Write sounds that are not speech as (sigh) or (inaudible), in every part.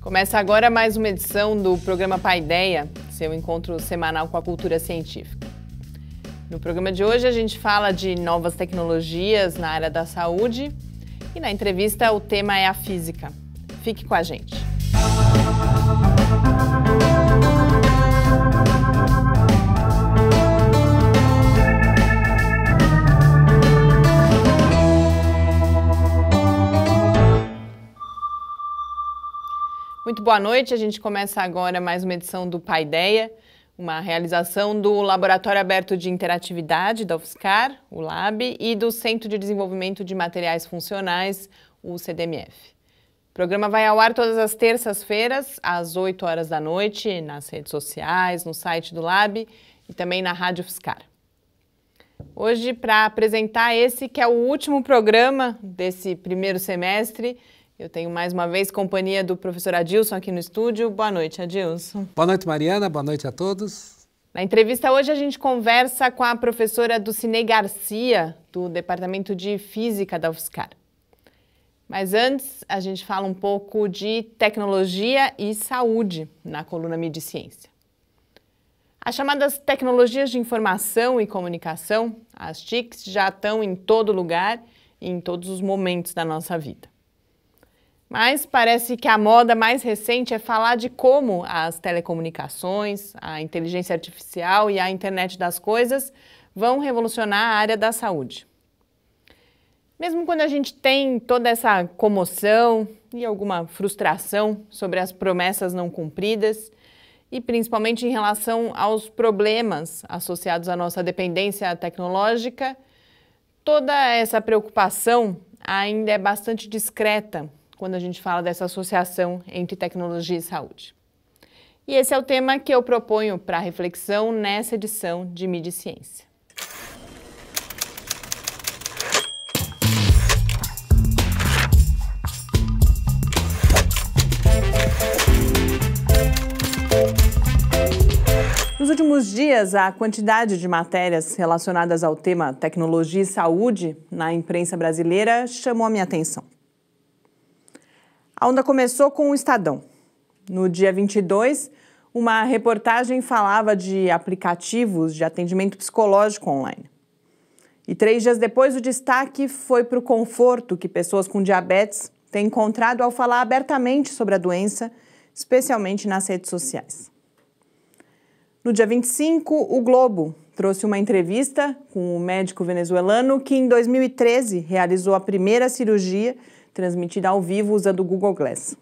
Começa agora mais uma edição do programa Paideia, seu encontro semanal com a cultura científica. No programa de hoje a gente fala de novas tecnologias na área da saúde e na entrevista o tema é a física. Fique com a gente. Muito boa noite. A gente começa agora mais uma edição do Paideia, uma realização do Laboratório Aberto de Interatividade da UFSCar, o LAB, e do Centro de Desenvolvimento de Materiais Funcionais, o CDMF. O programa vai ao ar todas as terças-feiras, às 8 horas da noite, nas redes sociais, no site do Lab e também na Rádio UFSCar. Hoje, para apresentar esse que é o último programa desse primeiro semestre, eu tenho mais uma vez companhia do professor Adilson aqui no estúdio. Boa noite, Adilson. Boa noite, Mariana. Boa noite a todos. Na entrevista hoje a gente conversa com a professora Dulcinei Garcia, do Departamento de Física da UFSCar. Mas antes, a gente fala um pouco de tecnologia e saúde na coluna Mídia Ciência. As chamadas tecnologias de informação e comunicação, as TICs, já estão em todo lugar e em todos os momentos da nossa vida. Mas parece que a moda mais recente é falar de como as telecomunicações, a inteligência artificial e a internet das coisas vão revolucionar a área da saúde. Mesmo quando a gente tem toda essa comoção e alguma frustração sobre as promessas não cumpridas, e principalmente em relação aos problemas associados à nossa dependência tecnológica, toda essa preocupação ainda é bastante discreta quando a gente fala dessa associação entre tecnologia e saúde. E esse é o tema que eu proponho para reflexão nessa edição de Mídia e Ciência. Nos últimos dias, a quantidade de matérias relacionadas ao tema tecnologia e saúde na imprensa brasileira chamou a minha atenção. A onda começou com o Estadão. No dia 22, uma reportagem falava de aplicativos de atendimento psicológico online. E três dias depois, o destaque foi para o conforto que pessoas com diabetes têm encontrado ao falar abertamente sobre a doença, especialmente nas redes sociais. No dia 25, o Globo trouxe uma entrevista com o um médico venezuelano que, em 2013, realizou a primeira cirurgia transmitida ao vivo usando o Google Glass.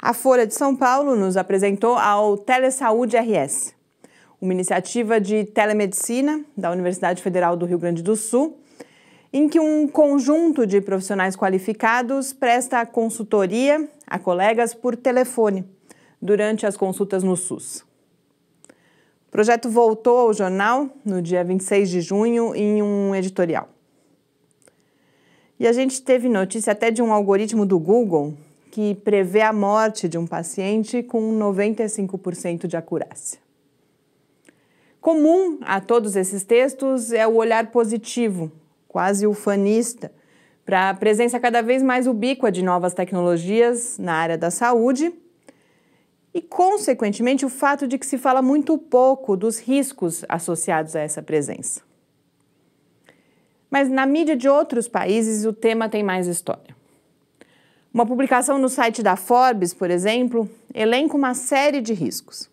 A Folha de São Paulo nos apresentou ao Telesaúde RS, uma iniciativa de telemedicina da Universidade Federal do Rio Grande do Sul, em que um conjunto de profissionais qualificados presta consultoria a colegas por telefone durante as consultas no SUS. O projeto voltou ao jornal no dia 26 de junho em um editorial. E a gente teve notícia até de um algoritmo do Google que prevê a morte de um paciente com 95% de acurácia. Comum a todos esses textos é o olhar positivo, quase ufanista, para a presença cada vez mais ubíqua de novas tecnologias na área da saúde e, consequentemente, o fato de que se fala muito pouco dos riscos associados a essa presença. Mas na mídia de outros países, o tema tem mais história. Uma publicação no site da Forbes, por exemplo, elenca uma série de riscos.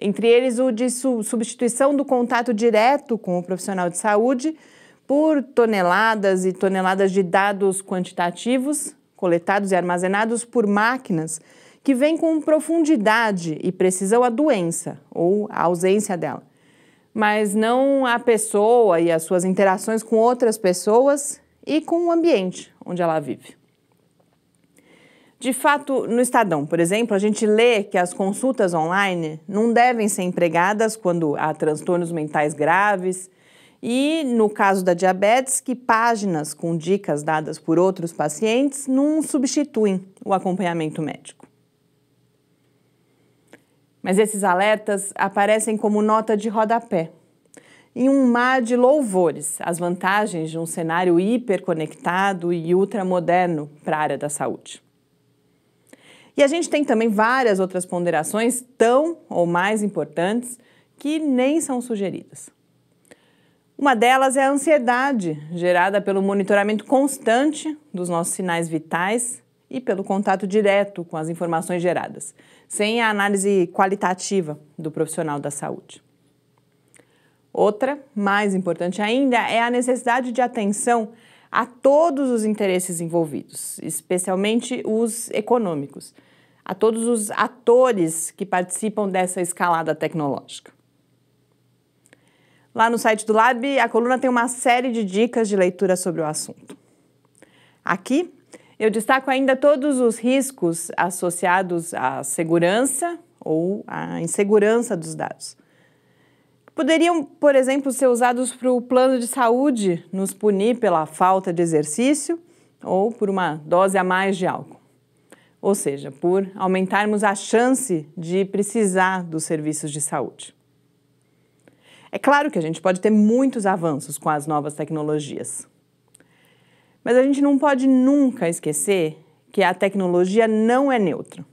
Entre eles, o de substituição do contato direto com o profissional de saúde por toneladas e toneladas de dados quantitativos coletados e armazenados por máquinas que vêm com profundidade e precisão à doença ou à ausência dela mas não a pessoa e as suas interações com outras pessoas e com o ambiente onde ela vive. De fato, no Estadão, por exemplo, a gente lê que as consultas online não devem ser empregadas quando há transtornos mentais graves e, no caso da diabetes, que páginas com dicas dadas por outros pacientes não substituem o acompanhamento médico. Mas esses alertas aparecem como nota de rodapé. Em um mar de louvores, as vantagens de um cenário hiperconectado e ultramoderno para a área da saúde. E a gente tem também várias outras ponderações tão ou mais importantes que nem são sugeridas. Uma delas é a ansiedade, gerada pelo monitoramento constante dos nossos sinais vitais e pelo contato direto com as informações geradas, sem a análise qualitativa do profissional da saúde. Outra, mais importante ainda, é a necessidade de atenção a todos os interesses envolvidos, especialmente os econômicos, a todos os atores que participam dessa escalada tecnológica. Lá no site do Lab, a coluna tem uma série de dicas de leitura sobre o assunto. Aqui, eu destaco ainda todos os riscos associados à segurança ou à insegurança dos dados. Poderiam, por exemplo, ser usados para o plano de saúde nos punir pela falta de exercício ou por uma dose a mais de álcool. Ou seja, por aumentarmos a chance de precisar dos serviços de saúde. É claro que a gente pode ter muitos avanços com as novas tecnologias, mas a gente não pode nunca esquecer que a tecnologia não é neutra.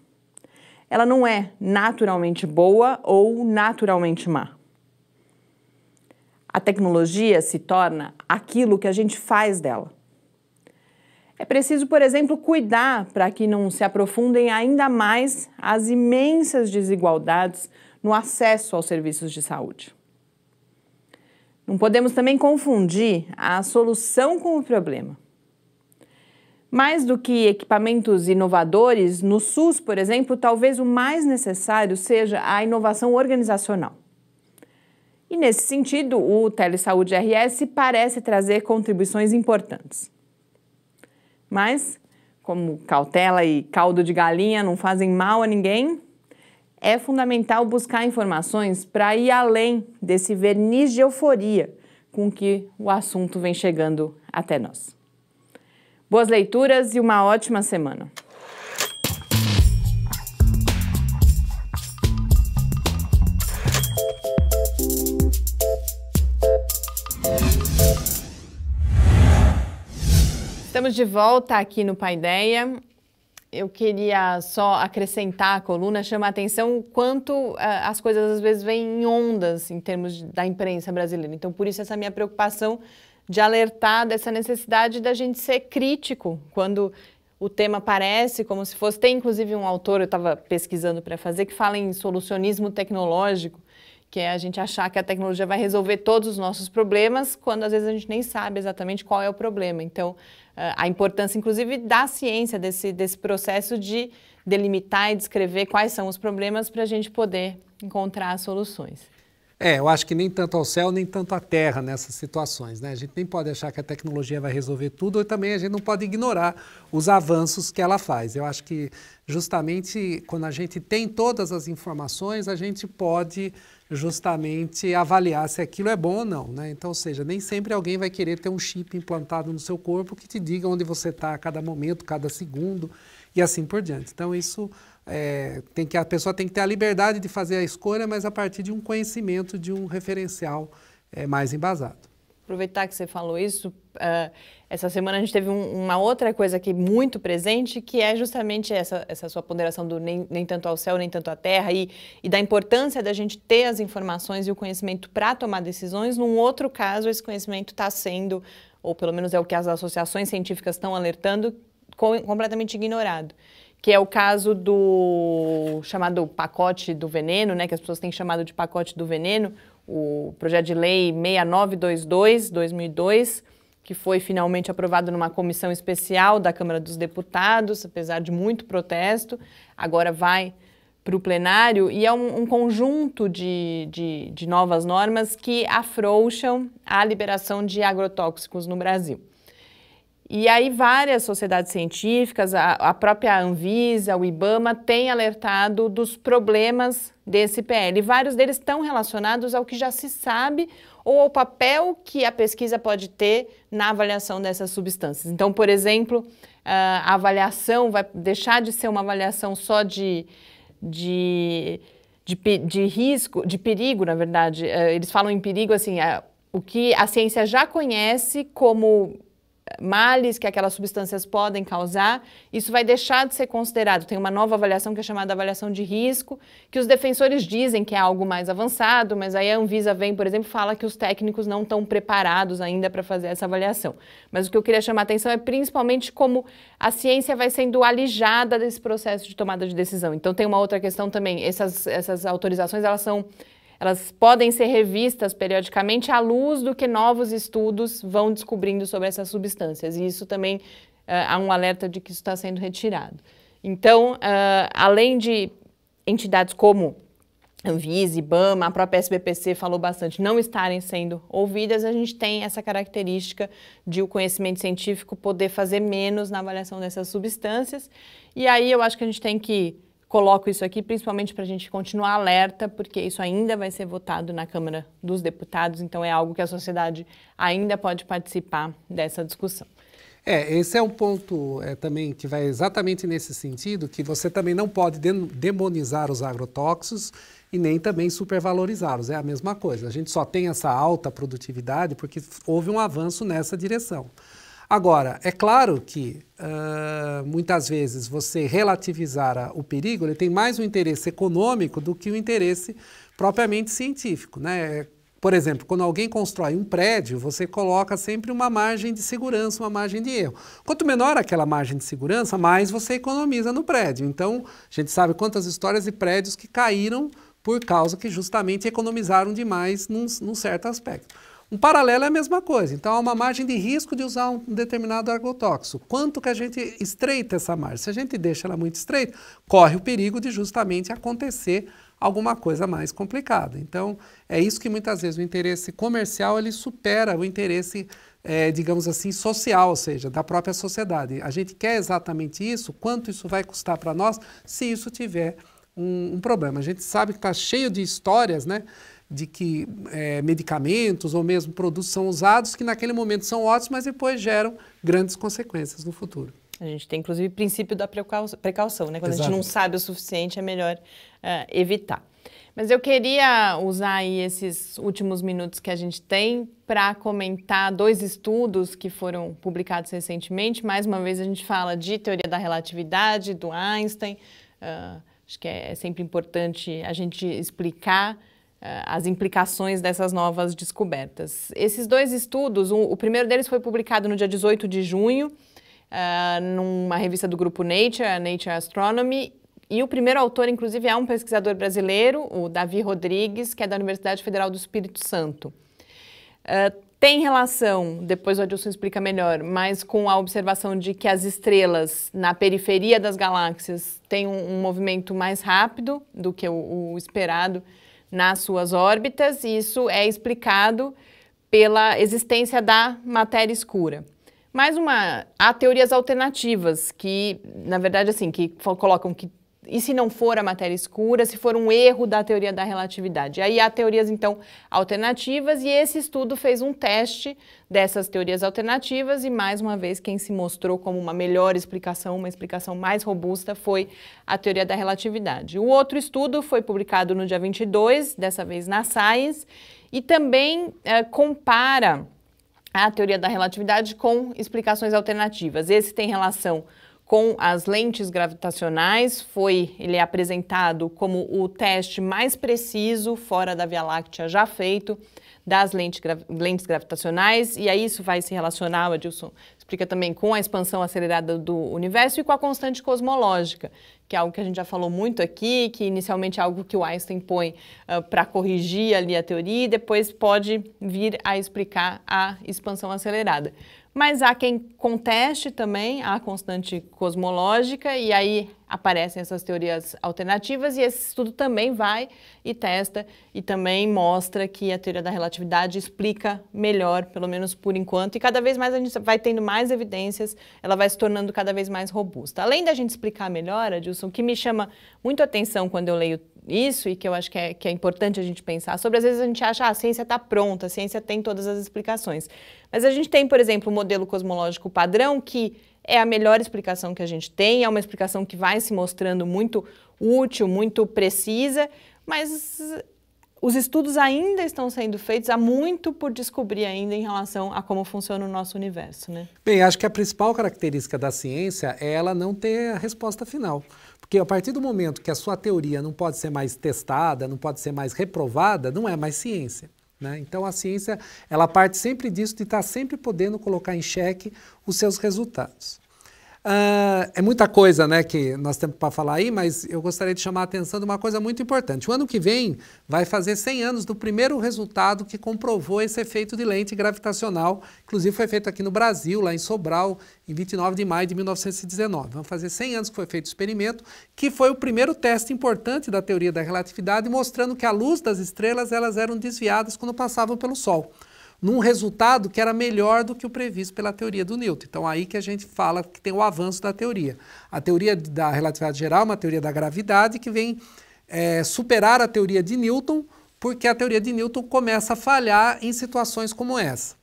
Ela não é naturalmente boa ou naturalmente má. A tecnologia se torna aquilo que a gente faz dela. É preciso, por exemplo, cuidar para que não se aprofundem ainda mais as imensas desigualdades no acesso aos serviços de saúde. Não podemos também confundir a solução com o problema. Mais do que equipamentos inovadores, no SUS, por exemplo, talvez o mais necessário seja a inovação organizacional. E nesse sentido, o Telesaúde RS parece trazer contribuições importantes. Mas, como cautela e caldo de galinha não fazem mal a ninguém, é fundamental buscar informações para ir além desse verniz de euforia com que o assunto vem chegando até nós. Boas leituras e uma ótima semana. Estamos de volta aqui no Paideia. Eu queria só acrescentar à coluna, chamar a atenção quanto uh, as coisas às vezes vêm em ondas em termos de, da imprensa brasileira. Então, por isso, essa minha preocupação de alertar dessa necessidade da gente ser crítico quando o tema aparece como se fosse. Tem inclusive um autor, eu estava pesquisando para fazer, que fala em solucionismo tecnológico, que é a gente achar que a tecnologia vai resolver todos os nossos problemas, quando às vezes a gente nem sabe exatamente qual é o problema. Então, eh, a importância, inclusive, da ciência, desse, desse processo de delimitar e descrever quais são os problemas para a gente poder encontrar soluções. É, eu acho que nem tanto ao céu, nem tanto à terra nessas situações. Né? A gente nem pode achar que a tecnologia vai resolver tudo, ou também a gente não pode ignorar os avanços que ela faz. Eu acho que justamente quando a gente tem todas as informações, a gente pode justamente avaliar se aquilo é bom ou não. Né? Então, ou seja, nem sempre alguém vai querer ter um chip implantado no seu corpo que te diga onde você está a cada momento, cada segundo e assim por diante. Então, isso é, tem que a pessoa tem que ter a liberdade de fazer a escolha, mas a partir de um conhecimento, de um referencial é, mais embasado aproveitar que você falou isso, uh, essa semana a gente teve um, uma outra coisa aqui muito presente, que é justamente essa, essa sua ponderação do nem, nem tanto ao céu, nem tanto à terra, e, e da importância da gente ter as informações e o conhecimento para tomar decisões. Num outro caso, esse conhecimento está sendo, ou pelo menos é o que as associações científicas estão alertando, com, completamente ignorado que é o caso do chamado pacote do veneno, né, que as pessoas têm chamado de pacote do veneno, o projeto de lei 6922, 2002, que foi finalmente aprovado numa comissão especial da Câmara dos Deputados, apesar de muito protesto, agora vai para o plenário e é um, um conjunto de, de, de novas normas que afrouxam a liberação de agrotóxicos no Brasil. E aí várias sociedades científicas, a, a, própria Anvisa, o IBAMA, têm alertado dos problemas desse PL. Vários deles estão relacionados ao que já se sabe ou ao papel que a pesquisa pode ter na avaliação dessas substâncias. Então, por exemplo, a avaliação vai deixar de ser uma avaliação só de, de, de, de risco, de perigo, na verdade. Eh, eles falam em perigo, assim, é, o que a ciência já conhece como males que aquelas substâncias podem causar, isso vai deixar de ser considerado. Tem uma nova avaliação que é chamada avaliação de risco, que os defensores dizem que é algo mais avançado, mas aí a Anvisa vem, por exemplo, fala que os técnicos não estão preparados ainda para fazer essa avaliação. Mas o que eu queria chamar a atenção é principalmente como a ciência vai sendo alijada desse processo de tomada de decisão. Então tem uma outra questão também, essas, essas autorizações elas são elas podem ser revistas periodicamente à luz do que novos estudos vão descobrindo sobre essas substâncias. E isso também uh, há um alerta de que isso está sendo retirado. Então, uh, além de entidades como Anvisa, IBAMA, a própria SBPC falou bastante, não estarem sendo ouvidas, a gente tem essa característica de o conhecimento científico poder fazer menos na avaliação dessas substâncias. E aí eu acho que a gente tem que coloco isso aqui principalmente para a gente continuar alerta, porque isso ainda vai ser votado na Câmara dos Deputados, então é algo que a sociedade ainda pode participar dessa discussão. É, esse é um ponto é, também que vai exatamente nesse sentido, que você também não pode demonizar os agrotóxicos e nem também supervalorizá-los. É a mesma coisa. A gente só tem essa alta produtividade porque houve um avanço nessa direção. Agora, é claro que uh, muitas vezes você relativizar o perigo, ele tem mais um interesse econômico do que o um interesse propriamente científico. Né? Por exemplo, quando alguém constrói um prédio, você coloca sempre uma margem de segurança, uma margem de erro. Quanto menor aquela margem de segurança, mais você economiza no prédio. Então, a gente sabe quantas histórias de prédios que caíram por causa que justamente economizaram demais num, num certo aspecto. Um paralelo é a mesma coisa. Então, há uma margem de risco de usar um determinado agrotóxico. Quanto que a gente estreita essa margem? Se a gente deixa ela muito estreita, corre o perigo de justamente acontecer alguma coisa mais complicada. Então, é isso que muitas vezes o interesse comercial ele supera o interesse, é, digamos assim, social, ou seja, da própria sociedade. A gente quer exatamente isso, quanto isso vai custar para nós se isso tiver um, um problema. A gente sabe que está cheio de histórias, né? de que é, medicamentos ou mesmo produtos são usados que naquele momento são ótimos, mas depois geram grandes consequências no futuro. A gente tem, inclusive, o princípio da precaução, né? Quando Exato. a gente não sabe o suficiente, é melhor uh, evitar. Mas eu queria usar aí esses últimos minutos que a gente tem para comentar dois estudos que foram publicados recentemente. Mais uma vez, a gente fala de teoria da relatividade, do Einstein. Uh, acho que é sempre importante a gente explicar eh, as implicações dessas novas descobertas. Esses dois estudos, o, o primeiro deles foi publicado no dia 18 de junho, uh, numa revista do grupo Nature, Nature Astronomy, e o primeiro autor, inclusive, é um pesquisador brasileiro, o Davi Rodrigues, que é da Universidade Federal do Espírito Santo. Uh, tem relação, depois o Adilson explica melhor, mas com a observação de que as estrelas na periferia das galáxias têm um, um movimento mais rápido do que o, o esperado, nas suas órbitas, e isso é explicado pela existência da matéria escura. Mais uma, há teorias alternativas que, na verdade, assim, que colocam que e se não for a matéria escura, se for um erro da teoria da relatividade. Aí há teorias, então, alternativas, e esse estudo fez um teste dessas teorias alternativas, e mais uma vez, quem se mostrou como uma melhor explicação, uma explicação mais robusta, foi a teoria da relatividade. O outro estudo foi publicado no dia 22, dessa vez na Science, e também eh, compara a teoria da relatividade com explicações alternativas. Esse tem relação com as lentes gravitacionais. Foi, ele é apresentado como o teste mais preciso fora da Via Láctea já feito das lentes, gra lentes gravitacionais, e aí isso vai se relacionar, Adilson explica também, com a expansão acelerada do universo e com a constante cosmológica, que é algo que a gente já falou muito aqui, que inicialmente é algo que o Einstein põe uh, para corrigir ali a teoria e depois pode vir a explicar a expansão acelerada. Mas há quem conteste também a constante cosmológica e aí aparecem essas teorias alternativas e esse estudo também vai e testa e também mostra que a teoria da relatividade explica melhor, pelo menos por enquanto, e cada vez mais a gente vai tendo mais evidências, ela vai se tornando cada vez mais robusta. Além da gente explicar melhor, Adilson, o que me chama muito atenção quando eu leio isso e que eu acho que é, que é importante a gente pensar sobre, às vezes a gente acha ah, a ciência está pronta, a ciência tem todas as explicações. Mas a gente tem, por exemplo, o modelo cosmológico padrão que é a melhor explicação que a gente tem, é uma explicação que vai se mostrando muito útil, muito precisa, mas os estudos ainda estão sendo feitos, há muito por descobrir ainda em relação a como funciona o nosso universo, né? Bem, acho que a principal característica da ciência é ela não ter a resposta final. Porque a partir do momento que a sua teoria não pode ser mais testada, não pode ser mais reprovada, não é mais ciência. Né? Então a ciência ela parte sempre disso de estar tá sempre podendo colocar em xeque os seus resultados. Ah, é muita coisa né, que nós temos para falar aí, mas eu gostaria de chamar a atenção de uma coisa muito importante. O ano que vem vai fazer 100 anos do primeiro resultado que comprovou esse efeito de lente gravitacional. Inclusive, foi feito aqui no Brasil, lá em Sobral, em 29 de maio de 1919. Vamos fazer 100 anos que foi feito o experimento, que foi o primeiro teste importante da teoria da relatividade, mostrando que a luz das estrelas elas eram desviadas quando passavam pelo Sol num resultado que era melhor do que o previsto pela teoria do Newton. Então aí que a gente fala que tem o avanço da teoria. A teoria da relatividade geral é uma teoria da gravidade que vem é, superar a teoria de Newton, porque a teoria de Newton começa a falhar em situações como essa.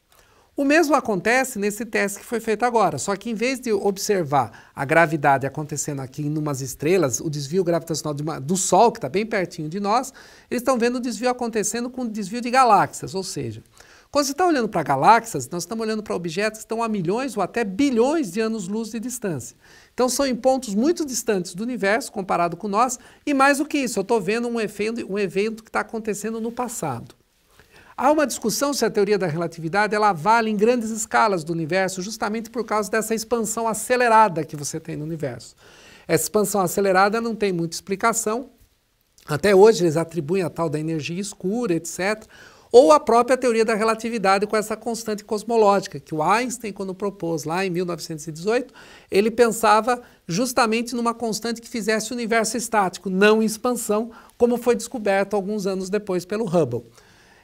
O mesmo acontece nesse teste que foi feito agora, só que em vez de observar a gravidade acontecendo aqui em umas estrelas, o desvio gravitacional uma, do Sol, que está bem pertinho de nós, eles estão vendo o desvio acontecendo com o desvio de galáxias, ou seja, quando você está olhando para galáxias, nós estamos olhando para objetos que estão a milhões ou até bilhões de anos-luz de distância. Então são em pontos muito distantes do universo comparado com nós, e mais do que isso, eu estou vendo um evento, um evento que está acontecendo no passado. Há uma discussão se a teoria da relatividade ela vale em grandes escalas do universo, justamente por causa dessa expansão acelerada que você tem no universo. Essa expansão acelerada não tem muita explicação. Até hoje eles atribuem a tal da energia escura, etc. Ou a própria teoria da relatividade com essa constante cosmológica, que o Einstein, quando propôs lá em 1918, ele pensava justamente numa constante que fizesse o universo estático, não em expansão, como foi descoberto alguns anos depois pelo Hubble.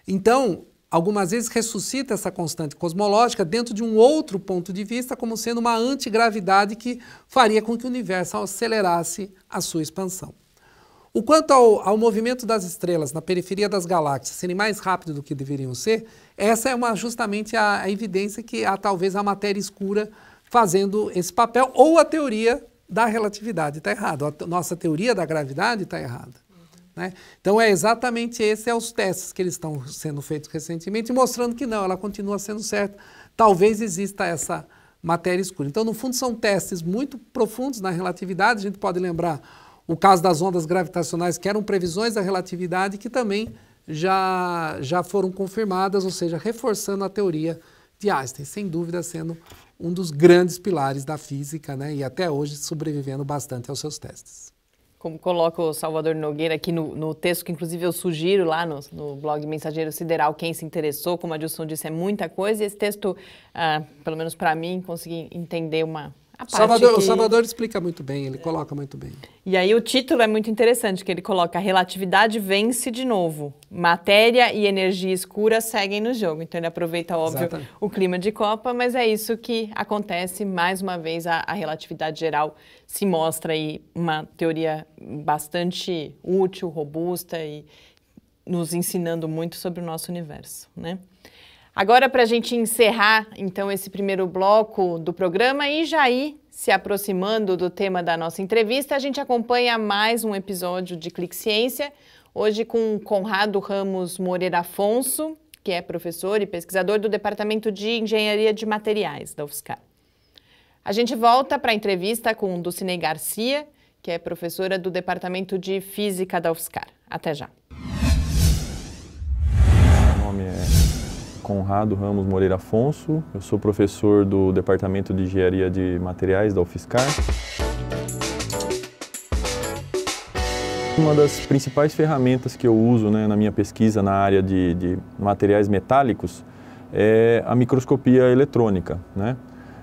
Então, algumas vezes ressuscita essa constante cosmológica dentro de um outro ponto de vista, como sendo uma antigravidade que faria com que o universo acelerasse a sua expansão. O quanto ao, ao, movimento das estrelas na periferia das galáxias serem mais rápido do que deveriam ser, essa é uma, justamente a, a, evidência que há talvez a matéria escura fazendo esse papel, ou a teoria da relatividade está errada, a nossa teoria da gravidade está errada. Né? Então é exatamente esse é os testes que eles estão sendo feitos recentemente, mostrando que não, ela continua sendo certa. Talvez exista essa matéria escura. Então, no fundo, são testes muito profundos na relatividade. A gente pode lembrar o caso das ondas gravitacionais, que eram previsões da relatividade, que também já, já foram confirmadas, ou seja, reforçando a teoria de Einstein, sem dúvida sendo um dos grandes pilares da física, né? E até hoje sobrevivendo bastante aos seus testes. Como coloca o Salvador Nogueira aqui no, no texto, que inclusive eu sugiro lá no, no, blog Mensageiro Sideral, quem se interessou, como a Dilson disse, é muita coisa. E esse texto, ah, pelo menos para mim, consegui entender uma, a parte Salvador, que... O Salvador explica muito bem, ele coloca muito bem. E aí o título é muito interessante, que ele coloca a relatividade vence de novo. Matéria e energia escura seguem no jogo. Então ele aproveita, óbvio, Exatamente. o clima de Copa, mas é isso que acontece. Mais uma vez, a, a relatividade geral se mostra aí uma teoria bastante útil, robusta e nos ensinando muito sobre o nosso universo, né? Agora, para a gente encerrar então esse primeiro bloco do programa e já ir se aproximando do tema da nossa entrevista, a gente acompanha mais um episódio de Clique Ciência, hoje com Conrado Ramos Moreira Afonso, que é professor e pesquisador do Departamento de Engenharia de Materiais da UFSCar. A gente volta para a entrevista com Dulcinei Garcia, que é professora do Departamento de Física da UFSCar. Até já! Conrado Ramos Moreira Afonso, eu sou professor do Departamento de Engenharia de Materiais da UFSCar. Uma das principais ferramentas que eu uso né, na minha pesquisa na área de, de materiais metálicos é a microscopia eletrônica. Né?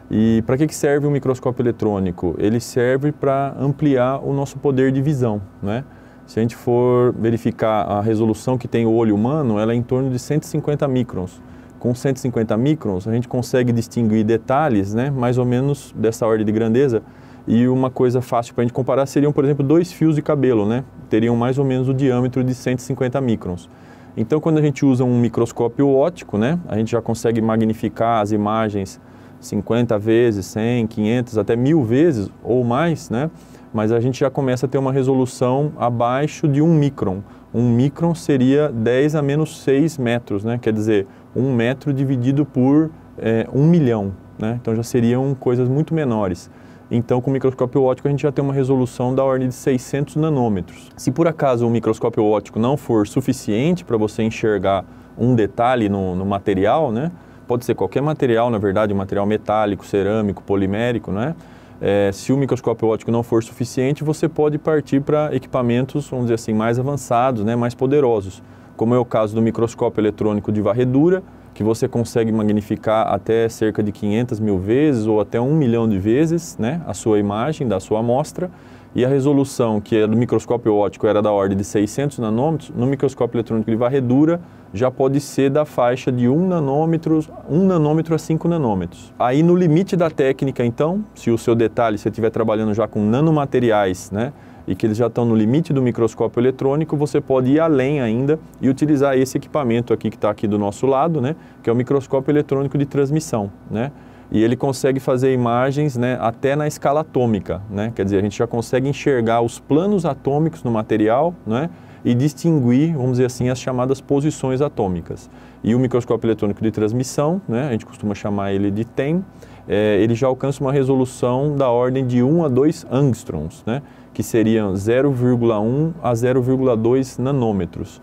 E para que, serve o um microscópio eletrônico? Ele serve para ampliar o nosso poder de visão. Né? Se a gente for verificar a resolução que tem o olho humano, ela é em torno de 150 microns com 150 microns, a gente consegue distinguir detalhes, né, mais ou menos dessa ordem de grandeza. E uma coisa fácil para a gente comparar seriam, por exemplo, dois fios de cabelo, né? Teriam mais ou menos o diâmetro de 150 microns. Então, quando a gente usa um microscópio óptico, né, a gente já consegue magnificar as imagens 50 vezes, 100, 500, até mil vezes ou mais, né? Mas a gente já começa a ter uma resolução abaixo de um micron. Um micron seria 10 a menos 6 metros, né? Quer dizer, um metro dividido por é, um milhão, né? então já seriam coisas muito menores. Então, com o microscópio óptico, a gente já tem uma resolução da ordem de 600 nanômetros. Se por acaso o microscópio óptico não for suficiente para você enxergar um detalhe no, no, material, né? pode ser qualquer material, na verdade, um material metálico, cerâmico, polimérico, né? É, se o microscópio óptico não for suficiente, você pode partir para equipamentos, vamos dizer assim, mais avançados, né? mais poderosos como é o caso do microscópio eletrônico de varredura, que você consegue magnificar até cerca de 500 mil vezes ou até um milhão de vezes né, a sua imagem da sua amostra. E a resolução, que é do microscópio óptico era da ordem de 600 nanômetros, no microscópio eletrônico de varredura já pode ser da faixa de 1 nanômetro, 1 nanômetro a 5 nanômetros. Aí no limite da técnica, então, se o seu detalhe, se você estiver trabalhando já com nanomateriais, né, e que eles já estão no limite do microscópio eletrônico, você pode ir além ainda e utilizar esse equipamento aqui que está aqui do nosso lado, né, que é o microscópio eletrônico de transmissão. Né? E ele consegue fazer imagens né, até na escala atômica, né? quer dizer, a gente já consegue enxergar os planos atômicos no material né, e distinguir, vamos dizer assim, as chamadas posições atômicas. E o microscópio eletrônico de transmissão, né, a gente costuma chamar ele de TEM, é, ele já alcança uma resolução da ordem de 1 a 2 angstroms, né? que seriam 0,1 a 0,2 nanômetros.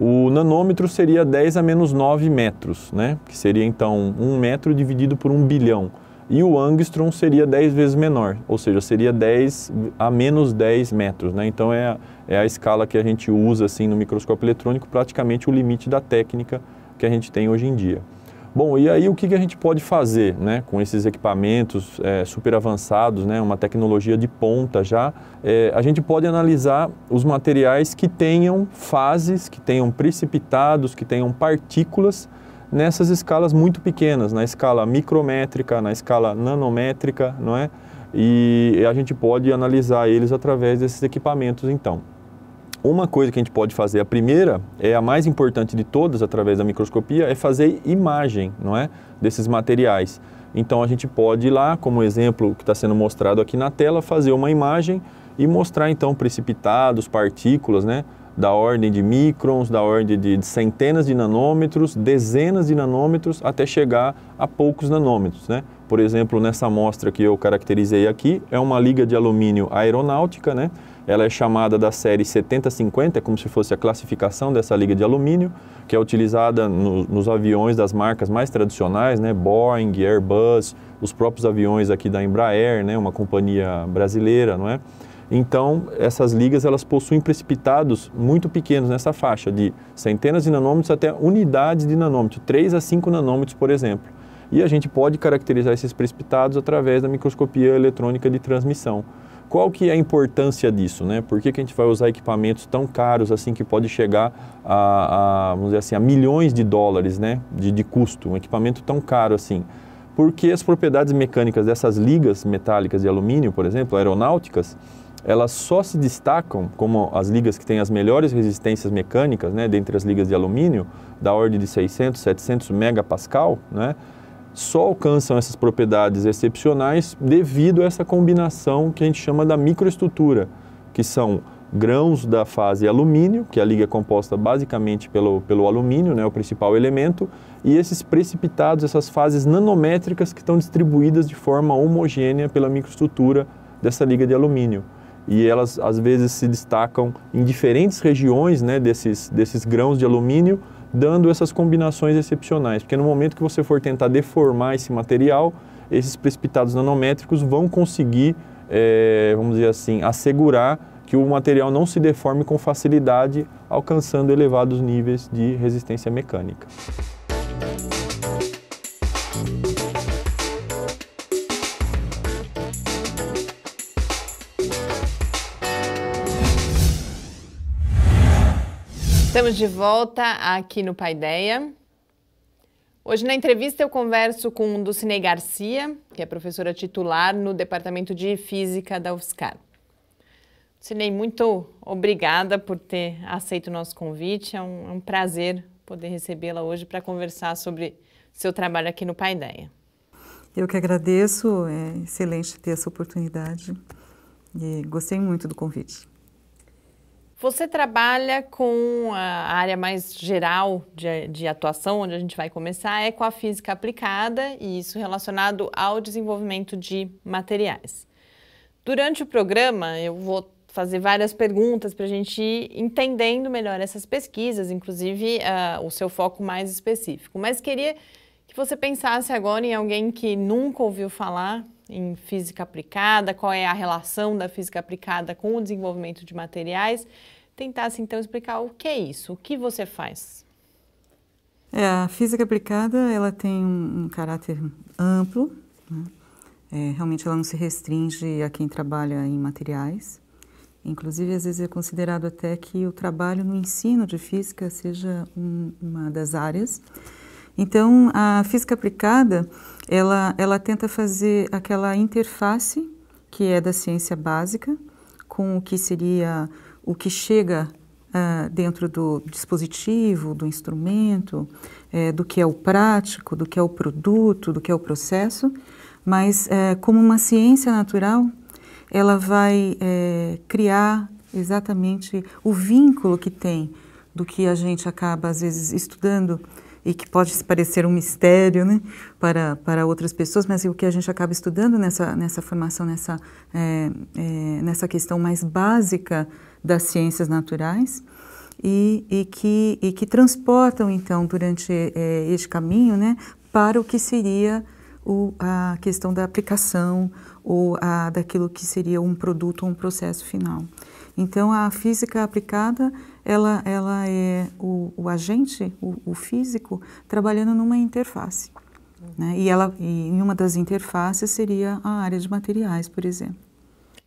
O nanômetro seria 10 a menos 9 metros, né? que seria então 1 metro dividido por 1 bilhão. E o angstrom seria 10 vezes menor, ou seja, seria 10 a menos 10 metros. Né? Então é a, é a escala que a gente usa assim, no microscópio eletrônico, praticamente o limite da técnica que a gente tem hoje em dia. Bom, e aí o que, que a gente pode fazer né, com esses equipamentos é, super avançados, né, uma tecnologia de ponta já? É, a gente pode analisar os materiais que tenham fases, que tenham precipitados, que tenham partículas nessas escalas muito pequenas, na escala micrométrica, na escala nanométrica, não é? E a gente pode analisar eles através desses equipamentos então uma coisa que a gente pode fazer, a primeira é a mais importante de todas através da microscopia, é fazer imagem, não é, desses materiais. Então a gente pode ir lá, como exemplo que está sendo mostrado aqui na tela, fazer uma imagem e mostrar então precipitados, partículas, né, da ordem de microns, da ordem de centenas de nanômetros, dezenas de nanômetros, até chegar a poucos nanômetros, né? Por exemplo, nessa amostra que eu caracterizei aqui, é uma liga de alumínio aeronáutica, né? Ela é chamada da série 7050, é como se fosse a classificação dessa liga de alumínio, que é utilizada no, nos aviões das marcas mais tradicionais, né? Boeing, Airbus, os próprios aviões aqui da Embraer, né? uma companhia brasileira, não é? Então, essas ligas elas possuem precipitados muito pequenos nessa faixa, de centenas de nanômetros até unidades de nanômetro, 3 a 5 nanômetros, por exemplo. E a gente pode caracterizar esses precipitados através da microscopia eletrônica de transmissão. Qual que é a importância disso? Né? Por que, que a gente vai usar equipamentos tão caros assim que pode chegar a, a vamos dizer assim, a milhões de dólares né? de, de custo? Um equipamento tão caro assim porque as propriedades mecânicas dessas ligas metálicas de alumínio, por exemplo, aeronáuticas, elas só se destacam como as ligas que têm as melhores resistências mecânicas, né, dentre as ligas de alumínio, da ordem de 600, 700 megapascal, né, só alcançam essas propriedades excepcionais devido a essa combinação que a gente chama da microestrutura, que são grãos da fase alumínio, que a liga é composta basicamente pelo, pelo alumínio, né, o principal elemento, e esses precipitados, essas fases nanométricas que estão distribuídas de forma homogênea pela microestrutura dessa liga de alumínio. E elas às vezes se destacam em diferentes regiões né, desses, desses grãos de alumínio, dando essas combinações excepcionais, porque no momento que você for tentar deformar esse material, esses precipitados nanométricos vão conseguir, é, vamos dizer assim, assegurar que o material não se deforme com facilidade, alcançando elevados níveis de resistência mecânica. Estamos de volta aqui no Paideia. Hoje na entrevista eu converso com Dulcinei Garcia, que é professora titular no Departamento de Física da UFSCar. Dulcinei, muito obrigada por ter aceito o nosso convite. É um, é um prazer poder recebê-la hoje para conversar sobre seu trabalho aqui no Paideia. Eu que agradeço, é excelente ter essa oportunidade e gostei muito do convite. Você trabalha com a área mais geral de, de, atuação, onde a gente vai começar, é com a física aplicada e isso relacionado ao desenvolvimento de materiais. Durante o programa, eu vou fazer várias perguntas para a gente ir entendendo melhor essas pesquisas, inclusive uh, o seu foco mais específico. Mas queria que você pensasse agora em alguém que nunca ouviu falar em física aplicada, qual é a relação da física aplicada com o desenvolvimento de materiais. Tentasse assim, então explicar o que é isso, o que você faz. É, a física aplicada ela tem um caráter amplo, né? é, realmente ela não se restringe a quem trabalha em materiais. Inclusive, às vezes é considerado até que o trabalho no ensino de física seja um, uma das áreas então, a física aplicada, ela, ela tenta fazer aquela interface que é da ciência básica com o que seria o que chega uh, dentro do dispositivo, do instrumento, eh, do que é o prático, do que é o produto, do que é o processo, mas eh, como uma ciência natural, ela vai eh, criar exatamente o vínculo que tem do que a gente acaba às vezes estudando e que pode parecer um mistério né, para, para outras pessoas, mas o que a gente acaba estudando nessa, nessa formação, nessa, é, é, nessa questão mais básica das ciências naturais e, e, que, e que transportam, então, durante é, este caminho né, para o que seria o, a questão da aplicação ou a, daquilo que seria um produto ou um processo final. Então, a física aplicada ela, ela é o, o agente, o, o, físico, trabalhando numa interface. Uhum. Né? E, ela, e em uma das interfaces seria a área de materiais, por exemplo.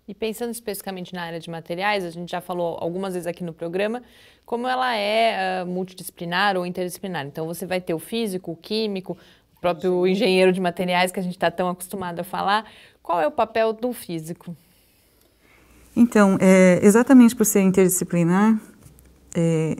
E pensando especificamente na área de materiais, a gente já falou algumas vezes aqui no programa como ela é uh, multidisciplinar ou interdisciplinar. Então você vai ter o físico, o químico, o próprio engenheiro de materiais que a gente está tão acostumado a falar. Qual é o papel do físico? Então, é, exatamente por ser interdisciplinar, é,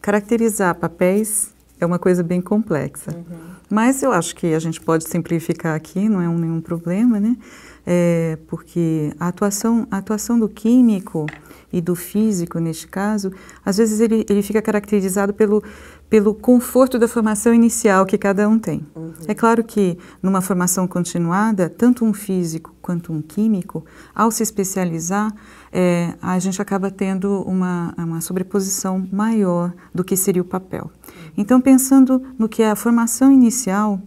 caracterizar papéis é uma coisa bem complexa. Uhum. Mas eu acho que a gente pode simplificar aqui, não é um, nenhum problema, né? É, porque a atuação, a atuação do químico e do físico, neste caso, às vezes ele, ele fica caracterizado pelo, pelo conforto da formação inicial que cada um tem. Uhum. É claro que, numa formação continuada, tanto um físico quanto um químico, ao se especializar, é, a gente acaba tendo uma, uma sobreposição maior do que seria o papel. Então, pensando no que é a formação inicial,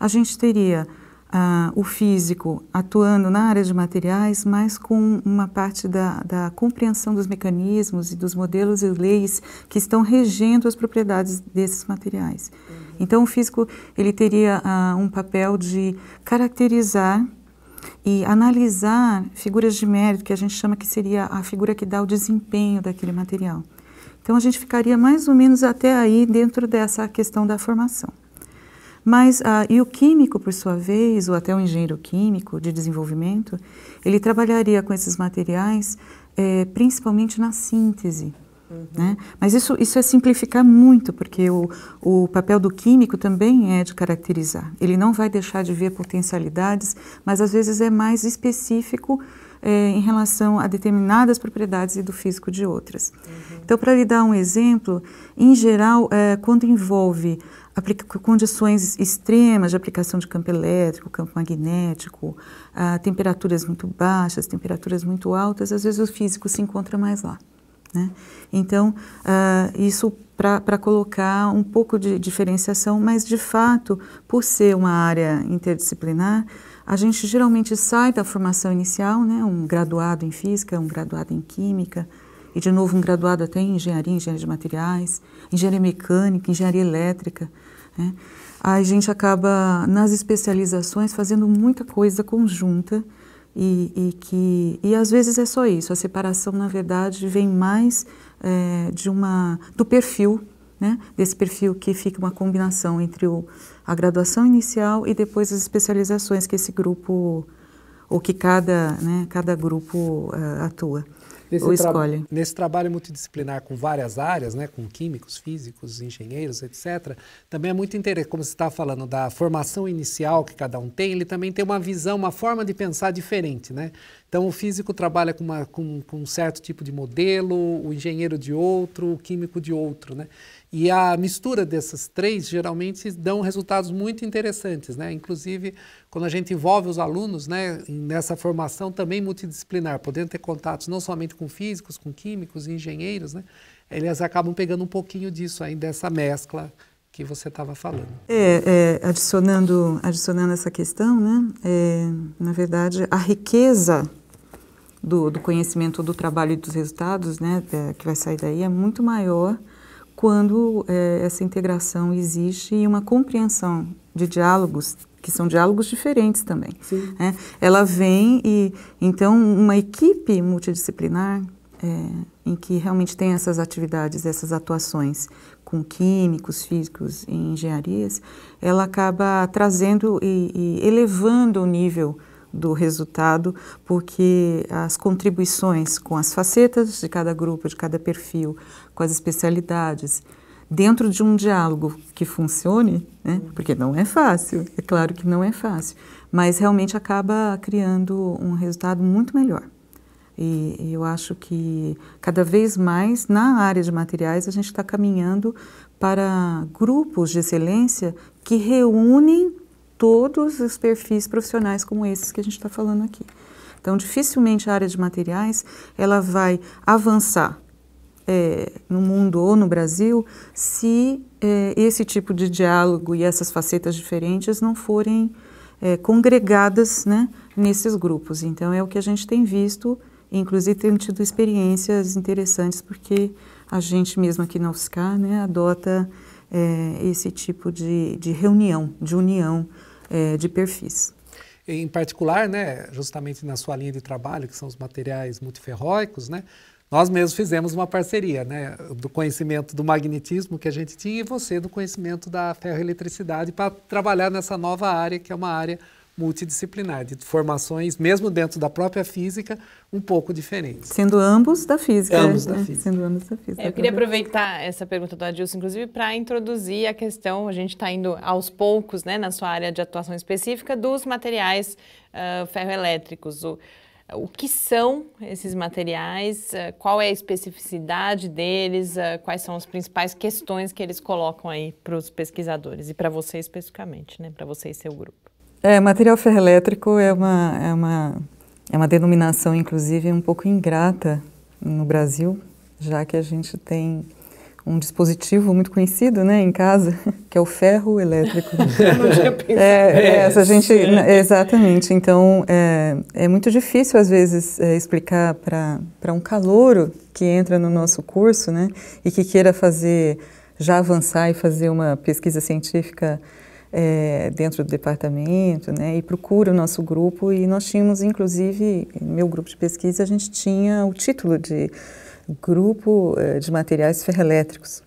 a gente teria ah, o físico atuando na área de materiais, mas com uma parte da, da, compreensão dos mecanismos e dos modelos e leis que estão regendo as propriedades desses materiais. Uhum. Então, o físico ele teria ah, um papel de caracterizar e analisar figuras de mérito, que a gente chama que seria a figura que dá o desempenho daquele material. Então a gente ficaria mais ou menos até aí dentro dessa questão da formação. Mas ah, e o químico, por sua vez, ou até o engenheiro químico de desenvolvimento, ele trabalharia com esses materiais eh, principalmente na síntese, Uhum. Né? Mas isso, isso é simplificar muito, porque o, o papel do químico também é de caracterizar. Ele não vai deixar de ver potencialidades, mas às vezes é mais específico é, em relação a determinadas propriedades e do físico de outras. Uhum. Então, para lhe dar um exemplo, em geral, é, quando envolve condições extremas de aplicação de campo elétrico, campo magnético, ah, temperaturas muito baixas, temperaturas muito altas, às vezes o físico se encontra mais lá. Né? Então, uh, isso para colocar um pouco de diferenciação, mas de fato, por ser uma área interdisciplinar, a gente geralmente sai da formação inicial, né? um graduado em física, um graduado em química, e de novo um graduado até em engenharia, engenharia de materiais, engenharia mecânica, engenharia elétrica. Né? A gente acaba, nas especializações, fazendo muita coisa conjunta e, e, que e às vezes é só isso a separação na verdade vem mais é, de uma do perfil né desse perfil que fica uma combinação entre o, a graduação inicial e depois as especializações que esse grupo ou que cada né, cada grupo uh, atua nesse ou escolhe? Nesse trabalho multidisciplinar com várias áreas, né, com químicos, físicos, engenheiros, etc., também é muito interessante, como você está falando, da formação inicial que cada um tem, ele também tem uma visão, uma forma de pensar diferente, né? Então, o físico trabalha com, uma, com, com um certo tipo de modelo, o engenheiro de outro, o químico de outro, né? E a mistura dessas três geralmente dão resultados muito interessantes, né? Inclusive, quando a gente envolve os alunos, né, nessa formação também multidisciplinar, podendo ter contatos não somente com físicos, com químicos, engenheiros, né? Eles acabam pegando um pouquinho disso aí dessa mescla que você estava falando. É, é, adicionando, adicionando essa questão, né? É, na verdade, a riqueza do, do conhecimento do trabalho e dos resultados, né, é, que vai sair daí, é muito maior quando é, essa integração existe e uma compreensão de diálogos que são diálogos diferentes também. Né? Ela vem e então uma equipe multidisciplinar é, em que realmente tem essas atividades, essas atuações com químicos, físicos e engenharias, ela acaba trazendo e, e elevando o nível do resultado, porque as contribuições com as facetas de cada grupo, de cada perfil, com as especialidades, dentro de um diálogo que funcione, né? porque não é fácil, é claro que não é fácil, mas realmente acaba criando um resultado muito melhor. E, e eu acho que cada vez mais na área de materiais a gente está caminhando para grupos de excelência que reúnem todos os perfis profissionais como esses que a gente está falando aqui. Então, dificilmente a área de materiais ela vai avançar é, no mundo ou no Brasil se é, esse tipo de diálogo e essas facetas diferentes não forem é, congregadas né, nesses grupos. Então, é o que a gente tem visto, inclusive tem tido experiências interessantes, porque a gente mesmo aqui na UFSCar né, adota é, esse tipo de, de reunião, de união é, de perfis. Em particular, né, justamente na sua linha de trabalho, que são os materiais multiferróicos, né, nós mesmos fizemos uma parceria, né, do conhecimento do magnetismo que a gente tinha e você do conhecimento da ferroeletricidade para trabalhar nessa nova área, que é uma área multidisciplinar, de formações, mesmo dentro da própria física, um pouco diferentes. Sendo ambos da física. Ambos né? da física. Sendo ambos da física. É, eu queria tá aproveitar essa pergunta do Adilson, inclusive, para introduzir a questão, a gente está indo aos poucos, né, na sua área de atuação específica, dos materiais uh, ferroelétricos. O, o que são esses materiais, uh, qual é a especificidade deles, uh, quais são as principais questões que eles colocam aí para os pesquisadores e para você especificamente, né, para você e seu grupo. É, material ferroelétrico é uma, é, uma, é uma denominação, inclusive, um pouco ingrata no Brasil, já que a gente tem um dispositivo muito conhecido, né, em casa, (laughs) que é o ferro elétrico. (laughs) Eu não tinha É, é, essa gente, é. exatamente. Então, é, é muito difícil às vezes é, explicar para um calouro que entra no nosso curso, né, e que queira fazer já avançar e fazer uma pesquisa científica é, dentro do departamento, né, e procura o nosso grupo. E nós tínhamos, inclusive, no meu grupo de pesquisa, a gente tinha o título de Grupo é, de Materiais Ferroelétricos.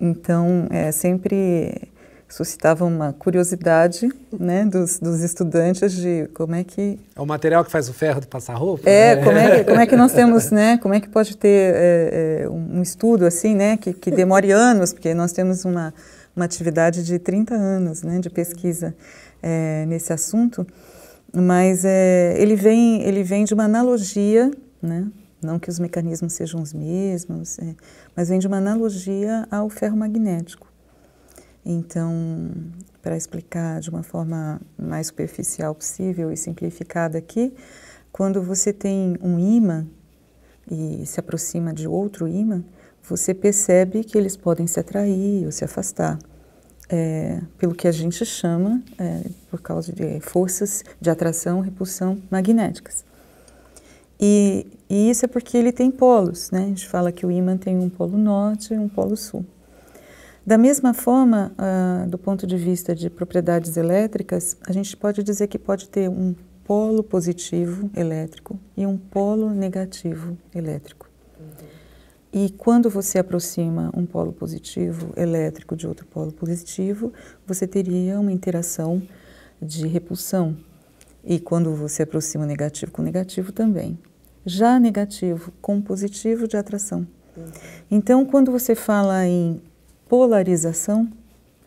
Então, é, sempre suscitava uma curiosidade né, dos, dos, estudantes de como é que... É o material que faz o ferro do passar-roupa? É, né? como, é que, como é que nós (laughs) temos, né, como é que pode ter é, é um estudo assim, né, que, que demore anos, porque nós temos uma uma atividade de 30 anos né, de pesquisa é, nesse assunto, mas é, ele, vem, ele vem de uma analogia, né, não que os mecanismos sejam os mesmos, é, mas vem de uma analogia ao ferro magnético. Então, para explicar de uma forma mais superficial possível e simplificada aqui, quando você tem um ímã e se aproxima de outro ímã, você percebe que eles podem se atrair ou se afastar. É, pelo que a gente chama, é, por causa de é, forças de atração, repulsão magnéticas. E, e, isso é porque ele tem polos, né? A gente fala que o ímã tem um polo norte e um polo sul. Da mesma forma, ah, do ponto de vista de propriedades elétricas, a gente pode dizer que pode ter um polo positivo elétrico e um polo negativo elétrico. E quando você aproxima um polo positivo elétrico de outro polo positivo, você teria uma interação de repulsão. E quando você aproxima negativo com negativo também. Já negativo com positivo de atração. Então, quando você fala em polarização,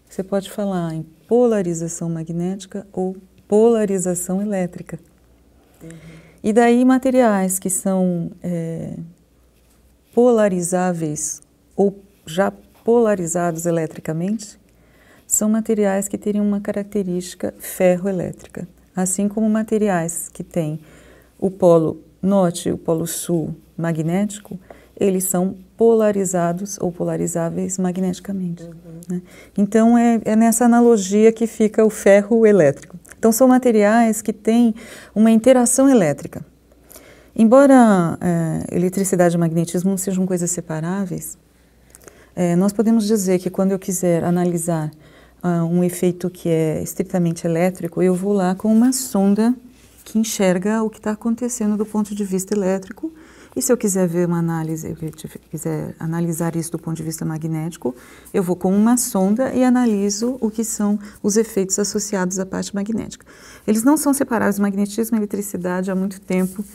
você pode falar em polarização magnética ou polarização elétrica. Uhum. E daí materiais que são é, polarizáveis ou já polarizados eletricamente são materiais que teriam uma característica ferroelétrica, assim como materiais que têm o polo norte e o polo sul magnético, eles são polarizados ou polarizáveis magneticamente. Uhum. Né? Então, é, é, nessa analogia que fica o ferro elétrico. Então, são materiais que têm uma interação elétrica. Embora é, eletricidade e magnetismo sejam coisas separáveis, é, nós podemos dizer que quando eu quiser analisar ah, um efeito que é estritamente elétrico, eu vou lá com uma sonda que enxerga o que está acontecendo do ponto de vista elétrico. E se eu quiser ver uma análise, quiser analisar isso do ponto de vista magnético, eu vou com uma sonda e analiso o que são os efeitos associados à parte magnética. Eles não são separáveis, magnetismo e eletricidade há muito tempo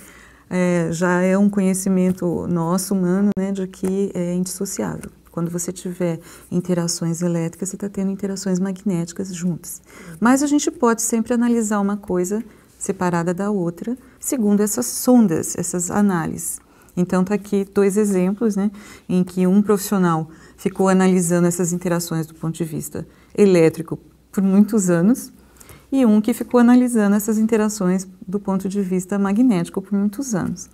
é, já é um conhecimento nosso, humano, né, de que é indissociável. Quando você tiver interações elétricas, você está tendo interações magnéticas juntas. Mas a gente pode sempre analisar uma coisa separada da outra, segundo essas sondas, essas análises. Então, está aqui dois exemplos né, em que um profissional ficou analisando essas interações do ponto de vista elétrico por muitos anos e um que ficou analisando essas interações do ponto de vista magnético por muitos anos.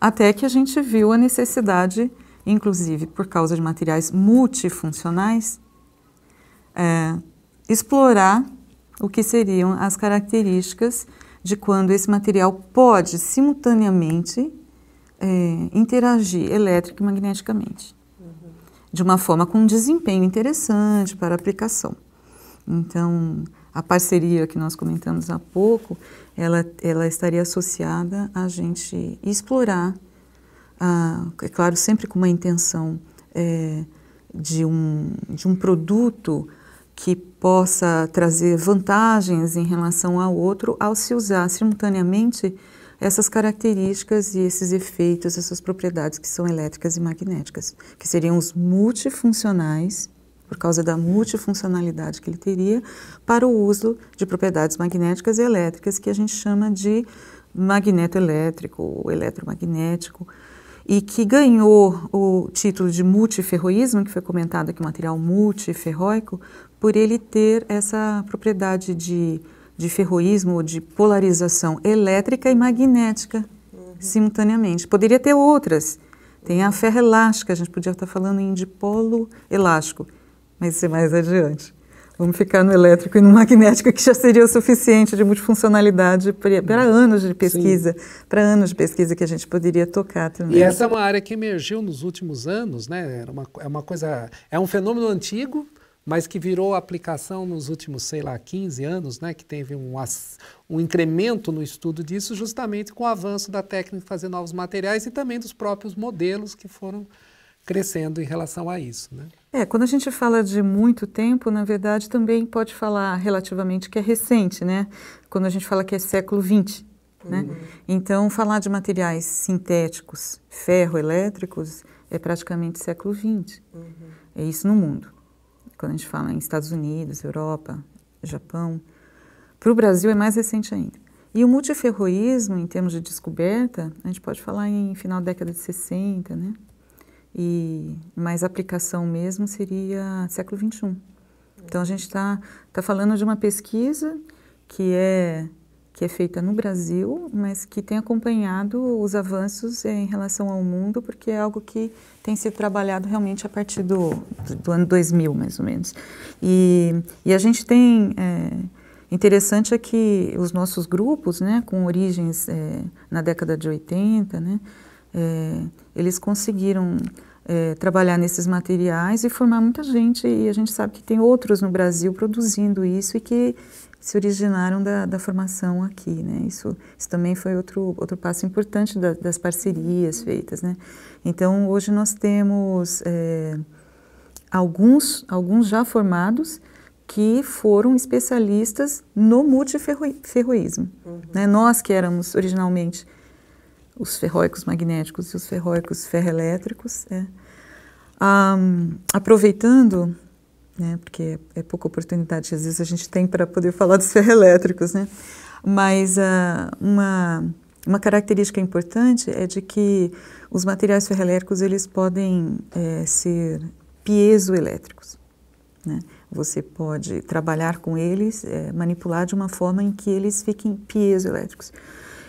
Até que a gente viu a necessidade, inclusive por causa de materiais multifuncionais, é, explorar o que seriam as características de quando esse material pode simultaneamente é, interagir elétrico e magneticamente, uhum. de uma forma com um desempenho interessante para aplicação. Então, a parceria que nós comentamos há pouco, ela, ela estaria associada a gente explorar, é claro, sempre com uma intenção é, de, um, de um produto que possa trazer vantagens em relação ao outro ao se usar simultaneamente essas características e esses efeitos, essas propriedades que são elétricas e magnéticas, que seriam os multifuncionais por causa da multifuncionalidade que ele teria, para o uso de propriedades magnéticas e elétricas, que a gente chama de magnetoelétrico ou eletromagnético, e que ganhou o título de multiferroísmo, que foi comentado aqui, material multiferroico, por ele ter essa propriedade de, de ferroísmo ou de polarização elétrica e magnética uhum. simultaneamente. Poderia ter outras. Tem a ferroelástica, a gente podia estar falando em dipolo elástico, mas isso é mais adiante. Vamos ficar no elétrico e no magnético, que já seria o suficiente de multifuncionalidade para uhum. anos de pesquisa, para anos de pesquisa que a gente poderia tocar também. E essa é uma área que emergiu nos últimos anos, né? Era uma, é uma coisa, é um fenômeno antigo, mas que virou aplicação nos últimos, sei lá, 15 anos, né? Que teve um, um incremento no estudo disso, justamente com o avanço da técnica de fazer novos materiais e também dos próprios modelos que foram crescendo em relação a isso. Né? É, quando a gente fala de muito tempo, na verdade também pode falar relativamente que é recente, né? Quando a gente fala que é século XX. Né? Uhum. Né? Então, falar de materiais sintéticos, ferroelétricos, é praticamente século XX. Uhum. É isso no mundo. Quando a gente fala em Estados Unidos, Europa, Japão. Para o Brasil é mais recente ainda. E o multiferroísmo, em termos de descoberta, a gente pode falar em final da década de 60, né? e mais aplicação mesmo seria século 21. Então a gente está tá falando de uma pesquisa que é que é feita no Brasil, mas que tem acompanhado os avanços em relação ao mundo, porque é algo que tem sido trabalhado realmente a partir do, do ano 2000, mais ou menos. E, e a gente tem. É, interessante é que os nossos grupos, né, com origens é, na década de 80, né, é, eles conseguiram é, trabalhar nesses materiais e formar muita gente. E a gente sabe que tem outros no Brasil produzindo isso e que se originaram da, da formação aqui, né? Isso, isso também foi outro, outro passo importante da, das parcerias feitas, né? Então, hoje nós temos é, alguns, alguns já formados que foram especialistas no multiferroísmo. Uhum. Né? Nós que éramos originalmente os ferróicos magnéticos e os ferróicos ferroelétricos. É. Um, aproveitando, né, porque é, é pouca oportunidade às vezes a gente tem para poder falar dos ferroelétricos, né, mas uh, uma, uma característica importante é de que os materiais ferroelétricos eles podem é, ser piezoelétricos. Né? Você pode trabalhar com eles, é, manipular de uma forma em que eles fiquem piezoelétricos.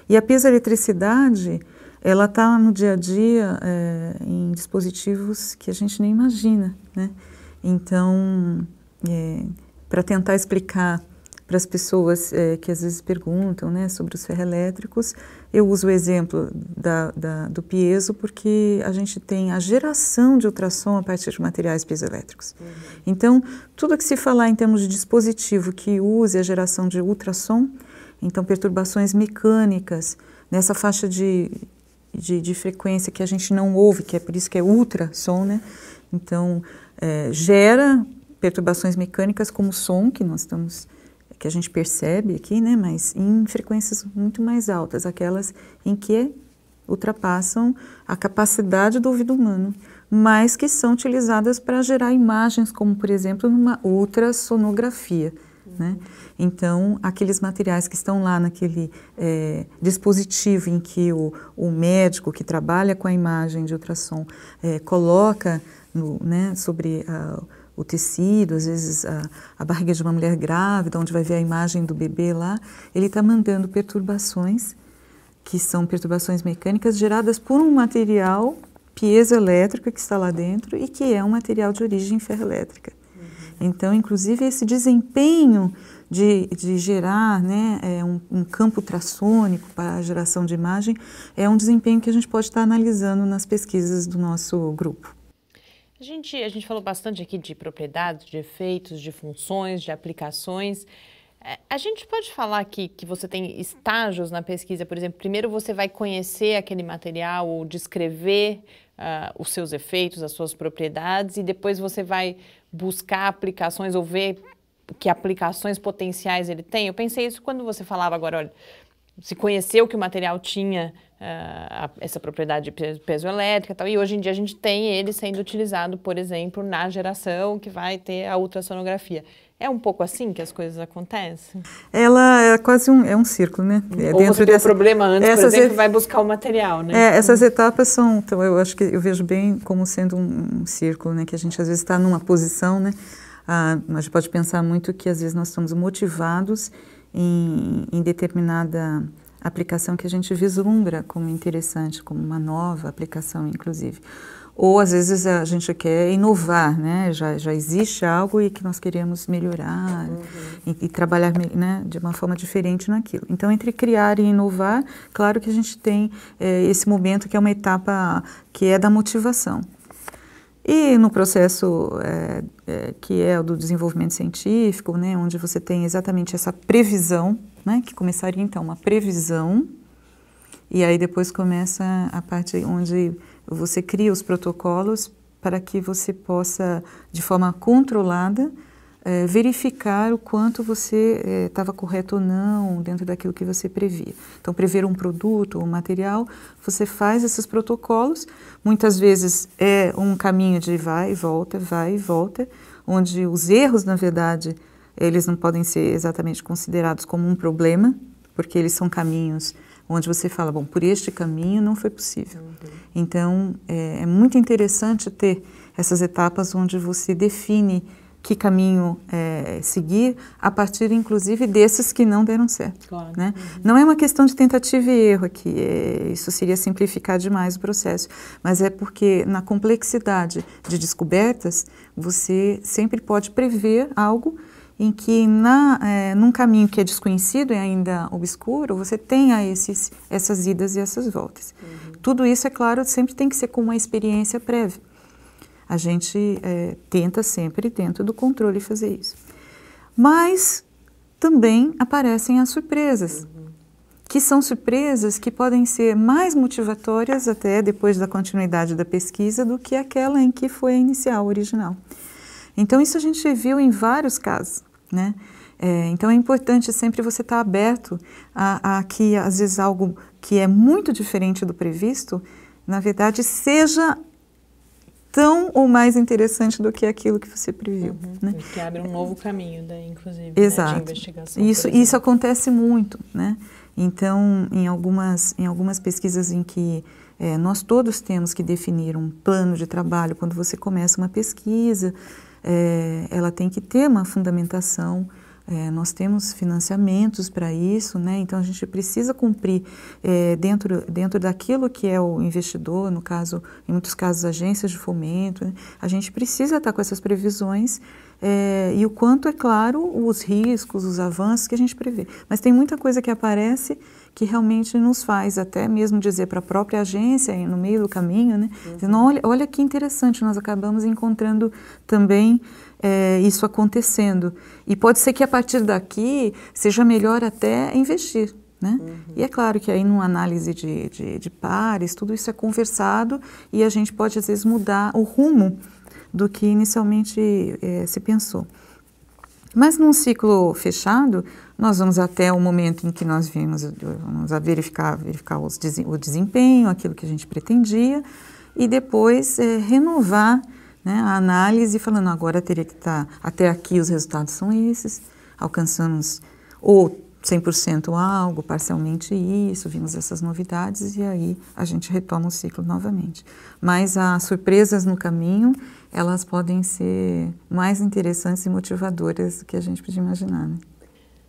E a piezoeletricidade, ela está no dia a dia é, em dispositivos que a gente nem imagina, né? Então, é, para tentar explicar para as pessoas é, que às vezes perguntam né, sobre os ferroelétricos, eu uso o exemplo da, da, do piezo porque a gente tem a geração de ultrassom a partir de materiais piezoelétricos. Uhum. Então, tudo que se falar em termos de dispositivo que use a geração de ultrassom, então, perturbações mecânicas nessa faixa de, de, de frequência que a gente não ouve, que é por isso que é ultrassom, né? Então, é, gera perturbações mecânicas como som que nós estamos que a gente percebe aqui, né, mas em frequências muito mais altas, aquelas em que ultrapassam a capacidade do ouvido humano, mas que são utilizadas para gerar imagens, como por exemplo numa ultrassonografia. Né? Então, aqueles materiais que estão lá naquele é, dispositivo em que o, o, médico que trabalha com a imagem de ultrassom é, coloca no, né, sobre a, o tecido, às vezes a, a, barriga de uma mulher grávida, onde vai ver a imagem do bebê lá, ele está mandando perturbações, que são perturbações mecânicas geradas por um material piezoelétrico que está lá dentro e que é um material de origem ferroelétrica. Então, inclusive, esse desempenho de, de gerar né, é, um, um, campo ultrassônico para a geração de imagem é um desempenho que a gente pode estar analisando nas pesquisas do nosso grupo. A gente, a gente falou bastante aqui de propriedades, de efeitos, de funções, de aplicações. É, a gente pode falar aqui que você tem estágios na pesquisa, por exemplo, primeiro você vai conhecer aquele material ou descrever uh, os seus efeitos, as suas propriedades, e depois você vai buscar aplicações ou ver que aplicações potenciais ele tem. Eu pensei isso quando você falava agora, olha, se conheceu que o material tinha Uh, essa propriedade elétrica e tal. E hoje em dia a gente tem ele sendo utilizado, por exemplo, na geração que vai ter a ultrassonografia. É um pouco assim que as coisas acontecem? Ela é quase um, é um círculo, né? É Ou dentro você dessa, um problema antes, essas por exemplo, e... vai buscar o material, né? É, essas etapas são, então eu acho que eu vejo bem como sendo um, um círculo, né? Que a gente às vezes está numa posição, né? Ah, a gente pode pensar muito que às vezes nós estamos motivados em, em determinada aplicação que a gente vislumbra como interessante, como uma nova aplicação, inclusive. Ou às vezes a gente quer inovar, né? já, já existe algo e que nós queremos melhorar uhum. e, e, trabalhar né? de uma forma diferente naquilo. Então, entre criar e inovar, claro que a gente tem é, esse momento que é uma etapa que é da motivação. E no processo é, é, que é o do desenvolvimento científico, né, onde você tem exatamente essa previsão né? Que começaria então uma previsão e aí depois começa a parte onde você cria os protocolos para que você possa, de forma controlada, é, verificar o quanto você eh, estava é, correto ou não dentro daquilo que você previa. Então, prever um produto ou um material, você faz esses protocolos. Muitas vezes é um caminho de vai e volta, vai e volta, onde os erros, na verdade, eles não podem ser exatamente considerados como um problema, porque eles são caminhos onde você fala, bom, por este caminho não foi possível. Uhum. Então, é, é, muito interessante ter essas etapas onde você define que caminho é, seguir a partir, inclusive, desses que não deram certo. Claro. Né? Uhum. Não é uma questão de tentativa e erro aqui, é, isso seria simplificar demais o processo, mas é porque na complexidade de descobertas, você sempre pode prever algo em que na, é, num caminho que é desconhecido e ainda obscuro, você tenha esses, essas idas e essas voltas. Uhum. Tudo isso, é claro, sempre tem que ser com uma experiência prévia. A gente é, tenta sempre, dentro do controle, fazer isso. Mas também aparecem as surpresas, uhum. que são surpresas que podem ser mais motivatórias até depois da continuidade da pesquisa do que aquela em que foi a inicial, original. Então, isso a gente viu em vários casos, né? É, então é importante sempre você estar tá aberto a, a, que, às vezes, algo que é muito diferente do previsto, na verdade, seja tão ou mais interessante do que aquilo que você previu. Uhum, né? Que abre um novo caminho, daí, né, inclusive, Exato. Né, de investigação. Isso, isso acontece muito. Né? Então, em algumas, em algumas pesquisas em que é, nós todos temos que definir um plano de trabalho quando você começa uma pesquisa, é, ela tem que ter uma fundamentação. É, nós temos financiamentos para isso, né? então a gente precisa cumprir é, dentro, dentro daquilo que é o investidor, no caso, em muitos casos, agências de fomento. Né? A gente precisa estar tá com essas previsões é, e o quanto, é claro, os riscos, os avanços que a gente prevê. Mas tem muita coisa que aparece que realmente nos faz até mesmo dizer para a própria agência, no meio do caminho, né? Uhum. Dizendo, olha, olha que interessante, nós acabamos encontrando também é, isso acontecendo. E pode ser que a partir daqui seja melhor até investir. Né? Uhum. E é claro que aí numa análise de, de, de pares, tudo isso é conversado e a gente pode às vezes mudar o rumo do que inicialmente é, se pensou. Mas num ciclo fechado, nós vamos até o momento em que nós vimos, vamos a verificar, verificar os, o desempenho, aquilo que a gente pretendia, e depois é, renovar né, a análise, falando agora teria que estar, tá, até aqui os resultados são esses, alcançamos ou 100% algo, parcialmente isso, vimos essas novidades e aí a gente retoma o ciclo novamente. Mas as surpresas no caminho, elas podem ser mais interessantes e motivadoras do que a gente podia imaginar. Né?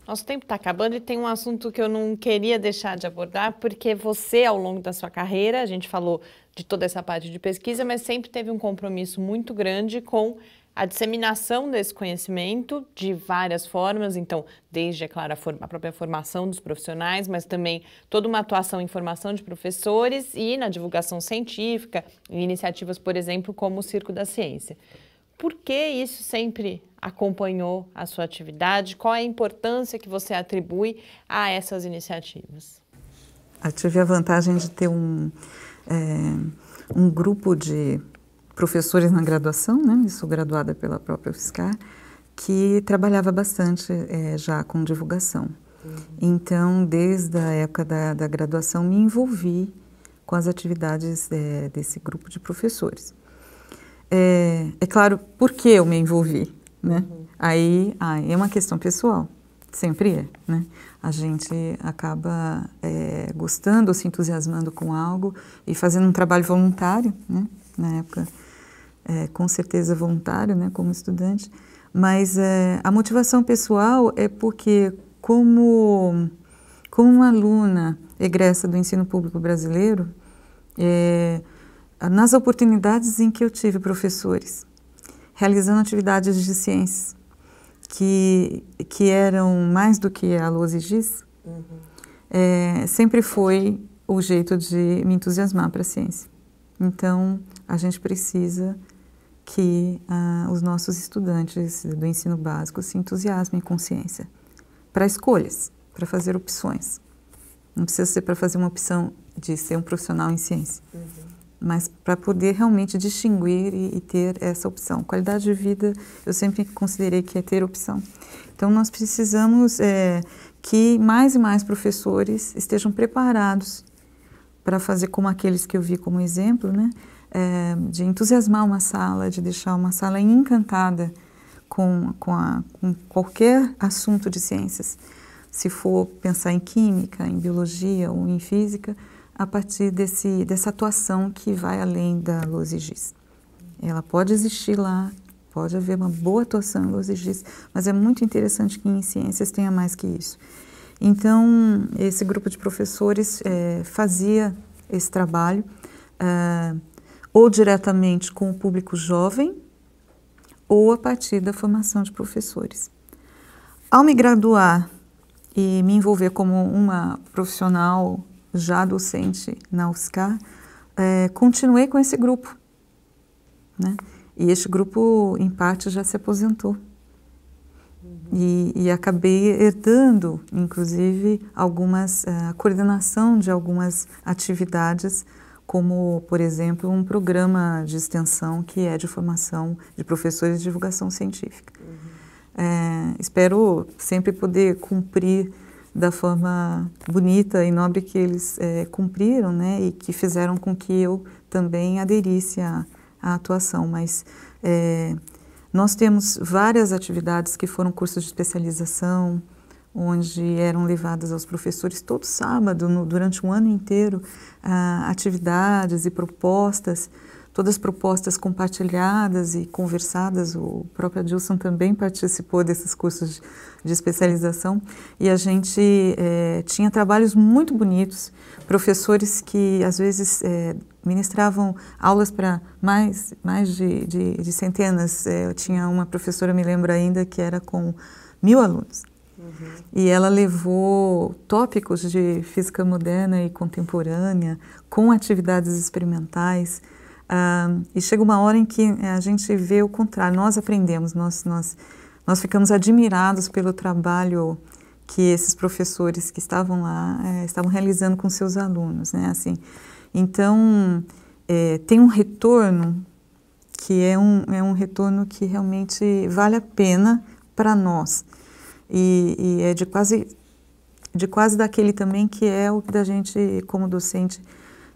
Nosso tempo está acabando e tem um assunto que eu não queria deixar de abordar, porque você, ao longo da sua carreira, a gente falou de toda essa parte de pesquisa, mas sempre teve um compromisso muito grande com a disseminação desse conhecimento de várias formas, então, desde, é claro, a, a, própria formação dos profissionais, mas também toda uma atuação em formação de professores e na divulgação científica, em iniciativas, por exemplo, como o Circo da Ciência. Por que isso sempre acompanhou a sua atividade? Qual é a importância que você atribui a essas iniciativas? Eu tive a vantagem de ter um, é, um grupo de professores na graduação, né? Eu sou graduada pela própria UFSCar, que trabalhava bastante é, já com divulgação. Uhum. Então, desde a época da, da, graduação, me envolvi com as atividades é, desse grupo de professores. É, é, claro, por que eu me envolvi? né? Uhum. Aí, aí é uma questão pessoal, sempre é, né? A gente acaba é, gostando ou se entusiasmando com algo e fazendo um trabalho voluntário, né? Na época, é, com certeza voluntário, né? Como estudante, mas é, a motivação pessoal é porque como como uma aluna egressa do ensino público brasileiro, é, nas oportunidades em que eu tive professores realizando atividades de ciências, que, que eram mais do que a Luz diz, uhum. é, sempre foi o jeito de me entusiasmar para a ciência. Então, a gente precisa que ah, os nossos estudantes do ensino básico se entusiasmem com ciência, para escolhas, para fazer opções. Não precisa ser para fazer uma opção de ser um profissional em ciência. Uhum mas para poder realmente distinguir e, e, ter essa opção. Qualidade de vida, eu sempre considerei que é ter opção. Então, nós precisamos é, que mais e mais professores estejam preparados para fazer como aqueles que eu vi como exemplo, né? É, de entusiasmar uma sala, de deixar uma sala encantada com, com, a, com qualquer assunto de ciências. Se for pensar em química, em biologia ou em física, a partir desse, dessa atuação que vai além da luz e giz. Ela pode existir lá, pode haver uma boa atuação em luz e giz, mas é muito interessante que em ciências tenha mais que isso. Então, esse grupo de professores é, fazia esse trabalho é, ou diretamente com o público jovem ou a partir da formação de professores. Ao me graduar e me envolver como uma profissional já docente na UFSCar, é, continuei com esse grupo. Né? E este grupo, em parte, já se aposentou. E, e, acabei herdando, inclusive, algumas é, a coordenação de algumas atividades, como, por exemplo, um programa de extensão que é de formação de professores de divulgação científica. Uhum. É, espero sempre poder cumprir da forma bonita e nobre que eles é, cumpriram, né, e que fizeram com que eu também aderisse à, à atuação. Mas é, nós temos várias atividades que foram cursos de especialização, onde eram levadas aos professores todo sábado, no, durante um ano inteiro, atividades e propostas todas as propostas compartilhadas e conversadas. O próprio Adilson também participou desses cursos de especialização e a gente é, tinha trabalhos muito bonitos, professores que às vezes é, ministravam aulas para mais, mais de, de, de centenas. É, eu tinha uma professora, me lembro ainda, que era com mil alunos. Uhum. E ela levou tópicos de física moderna e contemporânea com atividades experimentais ah, e chega uma hora em que eh, a gente vê o contrário, nós aprendemos, nós, nós, nós ficamos admirados pelo trabalho que esses professores que estavam lá é, estavam realizando com seus alunos, né? Assim, então é, tem um retorno que é um, é um retorno que realmente vale a pena para nós e, e, é de quase de quase daquele também que é o da gente como docente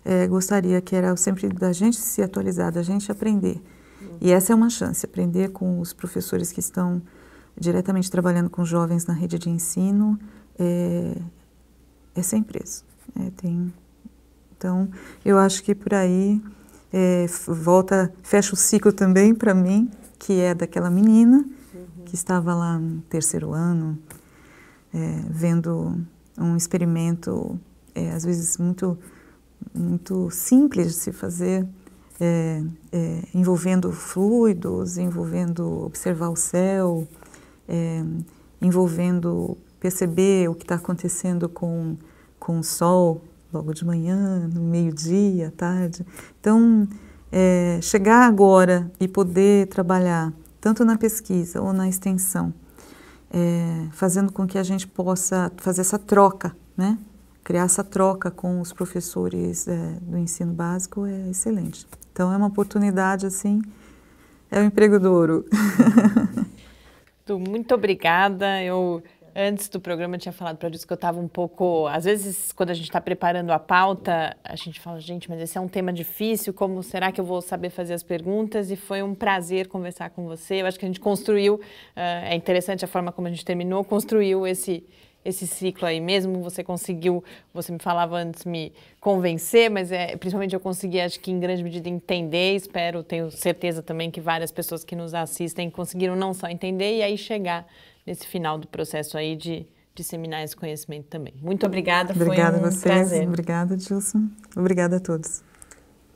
é, gostaria, que era sempre da gente se atualizar, da gente aprender. E essa é uma chance, aprender com os professores que estão diretamente trabalhando com jovens na rede de ensino, é, é sem preço. É, né, tem, então, eu acho que por aí é, volta, fecha o ciclo também para mim, que é daquela menina uhum. que estava lá no terceiro ano, é, vendo um experimento, é, às vezes muito muito simples de se fazer, é, é, envolvendo fluidos, envolvendo observar o céu, é, envolvendo perceber o que está acontecendo com, com o sol logo de manhã, no meio-dia, à tarde. Então, é, chegar agora e poder trabalhar tanto na pesquisa ou na extensão, é, fazendo com que a gente possa fazer essa troca, né? criar essa troca com os professores é, do ensino básico é excelente. Então é uma oportunidade assim, é um emprego douro. Du, (laughs) muito obrigada. Eu antes do programa tinha falado para eles que eu estava um pouco, às vezes quando a gente está preparando a pauta, a gente fala, gente, mas esse é um tema difícil. Como será que eu vou saber fazer as perguntas? E foi um prazer conversar com você. Eu acho que a gente construiu, uh, é interessante a forma como a gente terminou, construiu esse esse ciclo aí mesmo? Você conseguiu, você me falava antes, me convencer, mas é, principalmente eu consegui, acho que em grande medida, entender. Espero, tenho certeza também que várias pessoas que nos assistem conseguiram não só entender e aí chegar nesse final do processo aí de disseminar esse conhecimento também. Muito obrigada, obrigada foi um a vocês, prazer. Obrigada, Gilson. Obrigada a todos.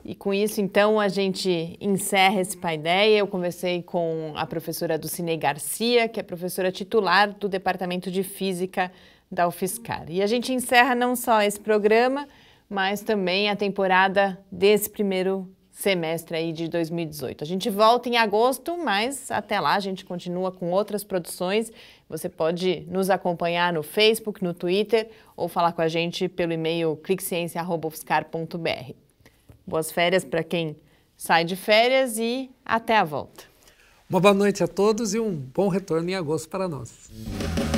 E com isso, então, a gente encerra esse Paideia. Eu conversei com a professora Dulcinei Garcia, que é professora titular do Departamento de Física da UFSCar. E a gente encerra não só esse programa, mas também a temporada desse primeiro semestre aí de 2018. A gente volta em agosto, mas até lá a gente continua com outras produções. Você pode nos acompanhar no Facebook, no Twitter ou falar com a gente pelo e-mail clicciencia@ufscar.br. Boas férias para quem sai de férias e até a volta. Uma boa noite a todos e um bom retorno em agosto para nós.